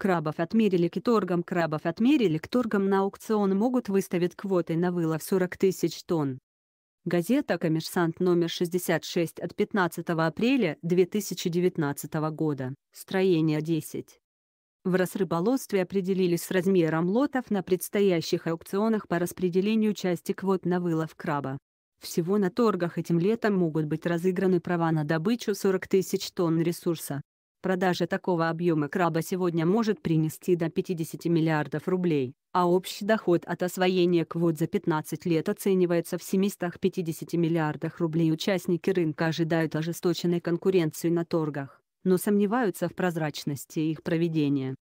Крабов отмерили к торгам Крабов отмерили к торгам на аукцион могут выставить квоты на вылов 40 тысяч тонн. Газета «Коммерсант» номер 66 от 15 апреля 2019 года, строение 10. В Росрыболовстве определились с размером лотов на предстоящих аукционах по распределению части квот на вылов краба. Всего на торгах этим летом могут быть разыграны права на добычу 40 тысяч тонн ресурса. Продажа такого объема краба сегодня может принести до 50 миллиардов рублей, а общий доход от освоения квот за 15 лет оценивается в 750 миллиардах рублей. Участники рынка ожидают ожесточенной конкуренции на торгах, но сомневаются в прозрачности их проведения.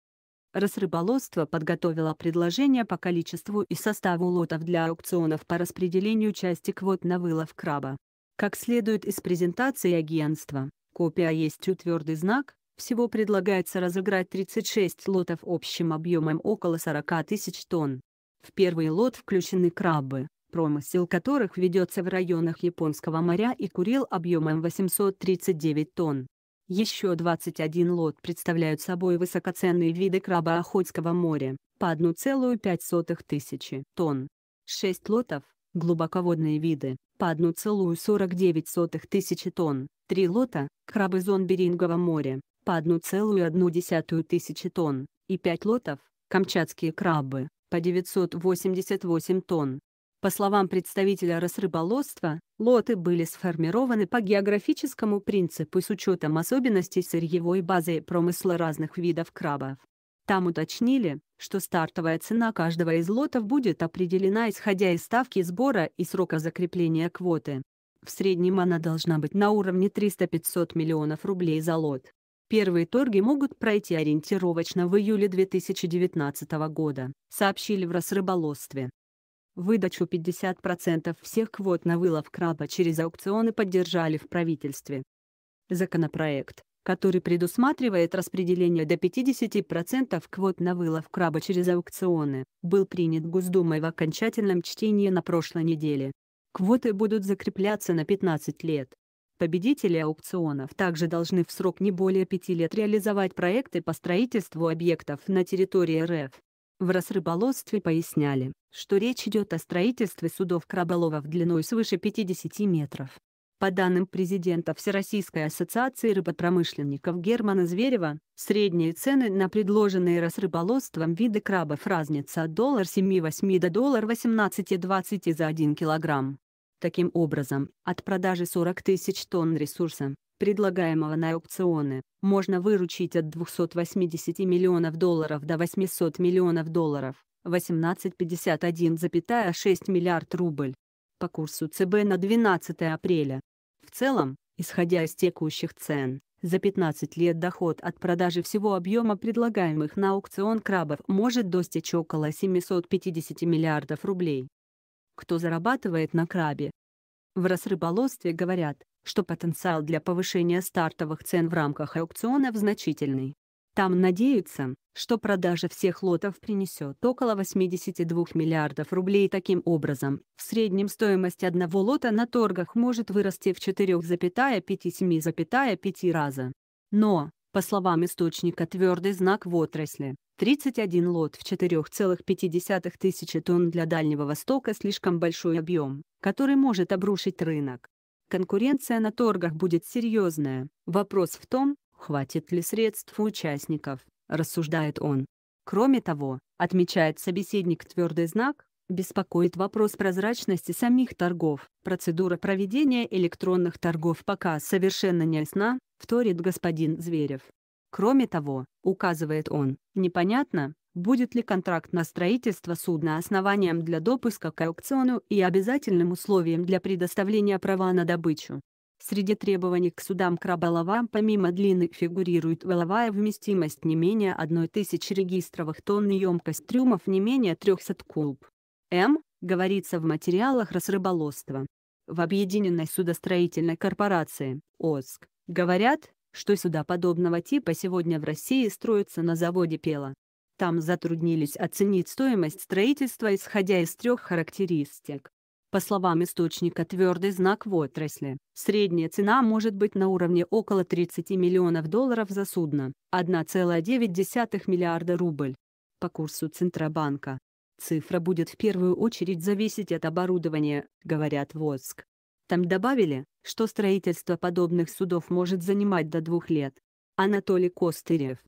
Расрыболовство подготовило предложение по количеству и составу лотов для аукционов по распределению части квот на вылов краба. Как следует из презентации агентства, копия есть у твердый знак, всего предлагается разыграть 36 лотов общим объемом около 40 тысяч тонн. В первый лот включены крабы, промысел которых ведется в районах Японского моря и Курил объемом 839 тонн. Еще 21 лот представляют собой высокоценные виды краба Охотского моря, по 1,05 тысячи тонн. 6 лотов – глубоководные виды, по 1,49 тысячи тонн, 3 лота – крабы зон Берингового моря, по 1,1 тысячи тонн, и 5 лотов, камчатские крабы, по 988 тонн. По словам представителя Росрыболовства, лоты были сформированы по географическому принципу с учетом особенностей сырьевой базы промысла разных видов крабов. Там уточнили, что стартовая цена каждого из лотов будет определена исходя из ставки сбора и срока закрепления квоты. В среднем она должна быть на уровне 300-500 миллионов рублей за лот. Первые торги могут пройти ориентировочно в июле 2019 года, сообщили в Росрыболовстве. Выдачу 50% всех квот на вылов краба через аукционы поддержали в правительстве. Законопроект, который предусматривает распределение до 50% квот на вылов краба через аукционы, был принят Госдумой в окончательном чтении на прошлой неделе. Квоты будут закрепляться на 15 лет. Победители аукционов также должны в срок не более пяти лет реализовать проекты по строительству объектов на территории РФ. В Росрыболовстве поясняли, что речь идет о строительстве судов краболовов длиной свыше 50 метров. По данным президента Всероссийской ассоциации рыбопромышленников Германа Зверева, средние цены на предложенные Росрыболовством виды крабов разнятся от $7,8 до $18,20 за 1 килограмм. Таким образом, от продажи 40 тысяч тонн ресурса, предлагаемого на аукционы, можно выручить от 280 миллионов долларов до 800 миллионов долларов, 18,51,6 миллиард рубль. По курсу ЦБ на 12 апреля. В целом, исходя из текущих цен, за 15 лет доход от продажи всего объема предлагаемых на аукцион крабов может достичь около 750 миллиардов рублей кто зарабатывает на крабе. В расрыболовстве говорят, что потенциал для повышения стартовых цен в рамках аукционов значительный. Там надеются, что продажа всех лотов принесет около 82 миллиардов рублей таким образом. В среднем стоимость одного лота на торгах может вырасти в 4,5-7,5 раза. Но, по словам источника «Твердый знак» в отрасли, 31 лот в 4,5 тысячи тонн для Дальнего Востока слишком большой объем, который может обрушить рынок. Конкуренция на торгах будет серьезная. Вопрос в том, хватит ли средств у участников, рассуждает он. Кроме того, отмечает собеседник твердый знак, беспокоит вопрос прозрачности самих торгов. Процедура проведения электронных торгов пока совершенно не ясна, вторит господин Зверев. Кроме того, указывает он, непонятно, будет ли контракт на строительство судна основанием для допуска к аукциону и обязательным условием для предоставления права на добычу. Среди требований к судам краболовам помимо длины фигурирует воловая вместимость не менее 1000 регистровых тонн и емкость трюмов не менее 300 куб. М. говорится в материалах рыболовства. В Объединенной судостроительной корпорации, ОСК, говорят, что суда подобного типа сегодня в России строятся на заводе Пела. Там затруднились оценить стоимость строительства исходя из трех характеристик. По словам источника «Твердый знак» в отрасли, средняя цена может быть на уровне около 30 миллионов долларов за судно, 1,9 миллиарда рубль. По курсу Центробанка. Цифра будет в первую очередь зависеть от оборудования, говорят ВОЗК. Там добавили, что строительство подобных судов может занимать до двух лет. Анатолий Костырев